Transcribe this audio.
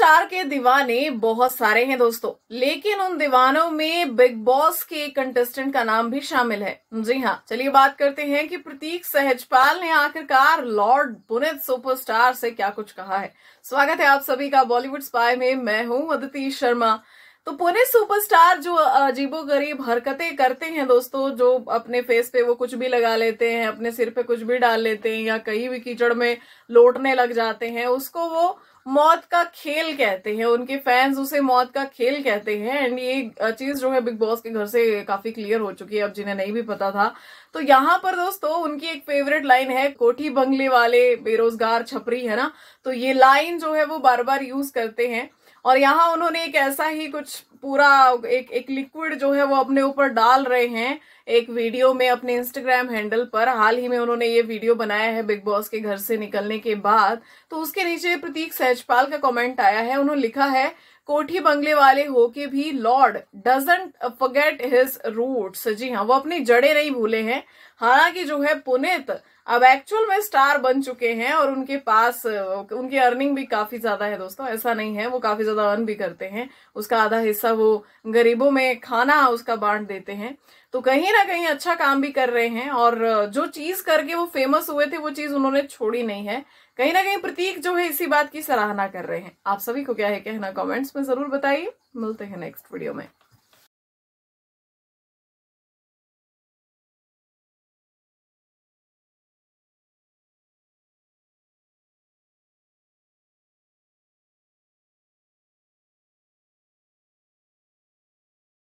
star के दीवाने बहुत सारे हैं दोस्तों लेकिन उन दीवानों में बिग बॉस के कंटेस्टेंट का नाम भी शामिल है जी हाँ चलिए बात करते हैं कि प्रतीक सहजपाल ने आखिरकार लॉर्ड पुनित सुपरस्टार से क्या कुछ कहा है स्वागत है आप सभी का बॉलीवुड स्पाई में मैं हूँ अदिति शर्मा तो पुनित सुपरस्टार जो अजीबो गरीब हरकते करते हैं दोस्तों जो अपने फेस पे वो कुछ भी लगा लेते हैं अपने सिर पे कुछ भी डाल लेते हैं या कहीं भी कीचड़ में लोटने लग जाते हैं उसको वो मौत का खेल कहते हैं उनके फैंस उसे मौत का खेल कहते हैं एंड ये चीज जो है बिग बॉस के घर से काफी क्लियर हो चुकी है अब जिन्हें नहीं भी पता था तो यहाँ पर दोस्तों उनकी एक फेवरेट लाइन है कोठी बंगले वाले बेरोजगार छपरी है ना तो ये लाइन जो है वो बार बार यूज करते हैं और यहाँ उन्होंने एक ऐसा ही कुछ पूरा एक एक लिक्विड जो है वो अपने ऊपर डाल रहे हैं एक वीडियो में अपने इंस्टाग्राम हैंडल पर हाल ही में उन्होंने ये वीडियो बनाया है बिग बॉस के घर से निकलने के बाद तो उसके नीचे प्रतीक सहजपाल का कमेंट आया है उन्होंने लिखा है कोठी बंगले वाले होके भी lord doesn't forget his roots जी हाँ वो अपनी जड़े नहीं भूले हैं हालांकि जो है पुनित अब एक्चुअल में स्टार बन चुके हैं और उनके पास उनकी अर्निंग भी काफी ज्यादा है दोस्तों ऐसा नहीं है वो काफी ज्यादा अर्न भी करते हैं उसका आधा हिस्सा वो गरीबों में खाना उसका बांट देते हैं तो कहीं ना कहीं अच्छा काम भी कर रहे हैं और जो चीज करके वो फेमस हुए थे वो चीज उन्होंने छोड़ी नहीं है कहीं ना कहीं प्रतीक जो है इसी बात की सराहना कर रहे हैं आप सभी को क्या है कहना कॉमेंट्स में जरूर बताइए मिलते हैं नेक्स्ट वीडियो में